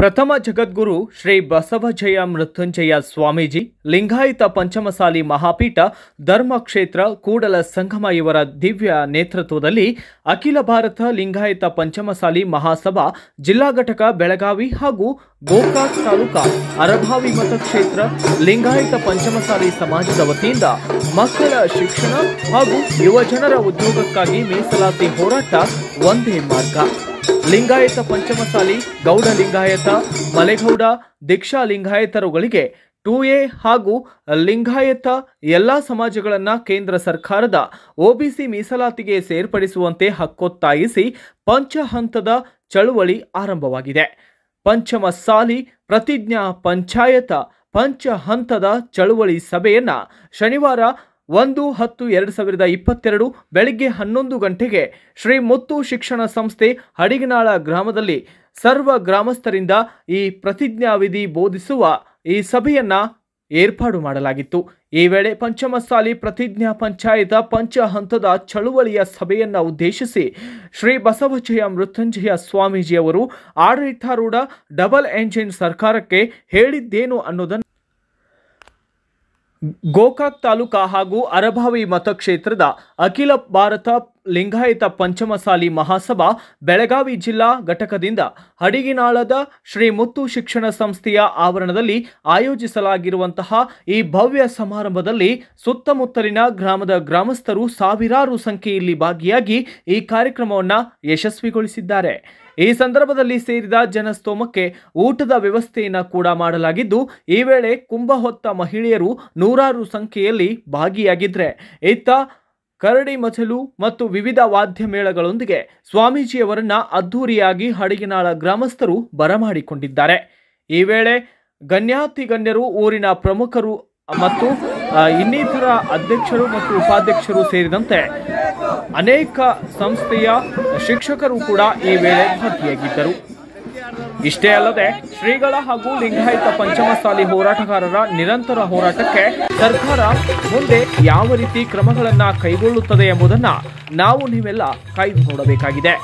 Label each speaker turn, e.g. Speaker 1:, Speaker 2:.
Speaker 1: ಪ್ರಥಮ ಜಗದ್ಗುರು ಶ್ರೀ ಬಸವಜಯ ಮೃತ್ಯುಂಜಯ ಸ್ವಾಮೀಜಿ ಲಿಂಗಾಯತ ಪಂಚಮಸಾಲಿ ಮಹಾಪೀಠ ಧರ್ಮಕ್ಷೇತ್ರ ಕೂಡಲ ಸಂಗಮ ಇವರ ದಿವ್ಯ ನೇತೃತ್ವದಲ್ಲಿ ಅಖಿಲ ಭಾರತ ಲಿಂಗಾಯತ ಪಂಚಮಸಾಲಿ ಮಹಾಸಭಾ ಜಿಲ್ಲಾ ಘಟಕ ಬೆಳಗಾವಿ ಹಾಗೂ ಗೋಕಾಕ್ ತಾಲೂಕಾ ಅರಭಾವಿ ಮತಕ್ಷೇತ್ರ ಲಿಂಗಾಯತ ಪಂಚಮಸಾಲಿ ಸಮಾಜದ ವತಿಯಿಂದ ಮಕ್ಕಳ ಶಿಕ್ಷಣ ಹಾಗೂ ಯುವಜನರ ಉದ್ಯೋಗಕ್ಕಾಗಿ ಮೀಸಲಾತಿ ಹೋರಾಟ ಒಂದೇ ಮಾರ್ಗ ಲಿಂಗಾಯತ ಪಂಚಮಸಾಲಿ ಗೌಡ ಲಿಂಗಾಯತ ಮಲೆಗೌಡ ದೀಕ್ಷಾ ಲಿಂಗಾಯತರುಗಳಿಗೆ ಟು ಎ ಹಾಗೂ ಲಿಂಗಾಯತ ಎಲ್ಲ ಸಮಾಜಗಳನ್ನು ಕೇಂದ್ರ ಸರ್ಕಾರದ ಒಬಿಸಿ ಮೀಸಲಾತಿಗೆ ಸೇರ್ಪಡಿಸುವಂತೆ ಹಕ್ಕೊತ್ತಾಯಿಸಿ ಪಂಚ ಹಂತದ ಚಳುವಳಿ ಆರಂಭವಾಗಿದೆ ಪಂಚಮಸಾಲಿ ಪ್ರತಿಜ್ಞಾ ಪಂಚಾಯತ ಪಂಚ ಹಂತದ ಚಳುವಳಿ ಸಭೆಯನ್ನು ಶನಿವಾರ ಒಂದು ಹತ್ತು ಎರಡು ಸಾವಿರದ ಇಪ್ಪತ್ತೆರಡು ಬೆಳಗ್ಗೆ ಹನ್ನೊಂದು ಗಂಟೆಗೆ ಶ್ರೀ ಮುತ್ತು ಶಿಕ್ಷಣ ಸಂಸ್ಥೆ ಹಡಿಗನಾಳ ಗ್ರಾಮದಲ್ಲಿ ಸರ್ವ ಗ್ರಾಮಸ್ಥರಿಂದ ಈ ಪ್ರತಿಜ್ಞಾವಿಧಿ ಬೋಧಿಸುವ ಈ ಸಭೆಯನ್ನ ಏರ್ಪಾಡು ಮಾಡಲಾಗಿತ್ತು ಈ ವೇಳೆ ಪಂಚಮಸಾಲಿ ಪ್ರತಿಜ್ಞಾ ಪಂಚಾಯತ ಪಂಚ ಹಂತದ ಚಳುವಳಿಯ ಸಭೆಯನ್ನು ಉದ್ದೇಶಿಸಿ ಶ್ರೀ ಬಸವಜಯ ಮೃತ್ಯುಂಜಯ ಸ್ವಾಮೀಜಿಯವರು ಆಡಳಿತಾರೂಢ ಡಬಲ್ ಎಂಜಿನ್ ಸರ್ಕಾರಕ್ಕೆ ಹೇಳಿದ್ದೇನು ಅನ್ನೋದನ್ನು ಗೋಕಾಕ್ ತಾಲೂಕಾ ಹಾಗೂ ಅರಭಾವಿ ಮತಕ್ಷೇತ್ರದ ಅಖಿಲ ಭಾರತ ಲಿಂಗಾಯತ ಪಂಚಮಸಾಲಿ ಮಹಾಸಭಾ ಬೆಳಗಾವಿ ಜಿಲ್ಲಾ ಘಟಕದಿಂದ ಹಡಿಗಿನಾಳದ ಶ್ರೀ ಮುತ್ತು ಶಿಕ್ಷಣ ಸಂಸ್ಥೆಯ ಆವರಣದಲ್ಲಿ ಆಯೋಜಿಸಲಾಗಿರುವಂತಹ ಈ ಭವ್ಯ ಸಮಾರಂಭದಲ್ಲಿ ಸುತ್ತಮುತ್ತಲಿನ ಗ್ರಾಮದ ಗ್ರಾಮಸ್ಥರು ಸಾವಿರಾರು ಸಂಖ್ಯೆಯಲ್ಲಿ ಭಾಗಿಯಾಗಿ ಈ ಕಾರ್ಯಕ್ರಮವನ್ನು ಯಶಸ್ವಿಗೊಳಿಸಿದ್ದಾರೆ ಈ ಸಂದರ್ಭದಲ್ಲಿ ಸೇರಿದ ಜನಸ್ತೋಮಕ್ಕೆ ಊಟದ ವ್ಯವಸ್ಥೆಯನ್ನು ಕೂಡ ಮಾಡಲಾಗಿದ್ದು ಈ ವೇಳೆ ಕುಂಭ ಹೊತ್ತ ಮಹಿಳೆಯರು ನೂರಾರು ಸಂಖ್ಯೆಯಲ್ಲಿ ಭಾಗಿಯಾಗಿದ್ರೆ ಇತ್ತ ಕರಡಿ ಮಚಲು ಮತ್ತು ವಿವಿಧ ವಾದ್ಯ ಮೇಳಗಳೊಂದಿಗೆ ಸ್ವಾಮೀಜಿಯವರನ್ನ ಅದ್ಧೂರಿಯಾಗಿ ಹಡಗಿನಾಳ ಗ್ರಾಮಸ್ಥರು ಬರಮಾಡಿಕೊಂಡಿದ್ದಾರೆ ಈ ವೇಳೆ ಗಣ್ಯಾತಿ ಗಣ್ಯರು ಊರಿನ ಪ್ರಮುಖರು ಮತ್ತು ಇನ್ನಿತರ ಅಧ್ಯಕ್ಷರು ಮತ್ತು ಉಪಾಧ್ಯಕ್ಷರು ಸೇರಿದಂತೆ ಅನೇಕ ಸಂಸ್ಥೆಯ ಶಿಕ್ಷಕರು ಕೂಡ ಈ ವೇಳೆ ಭಾಗಿಯಾಗಿದ್ದರು ಇಷ್ಟೇ ಅಲ್ಲದೆ ಶ್ರೀಗಳ ಹಾಗೂ ಲಿಂಗಾಯತ ಪಂಚಮಸಾಲಿ ಹೋರಾಟಗಾರರ ನಿರಂತರ ಹೋರಾಟಕ್ಕೆ ಸರ್ಕಾರ ಮುಂದೆ ಯಾವ ರೀತಿ ಕ್ರಮಗಳನ್ನು ಕೈಗೊಳ್ಳುತ್ತದೆ ಎಂಬುದನ್ನ ನಾವು ನೀವೆಲ್ಲ ಕಾಯ್ದು ನೋಡಬೇಕಾಗಿದೆ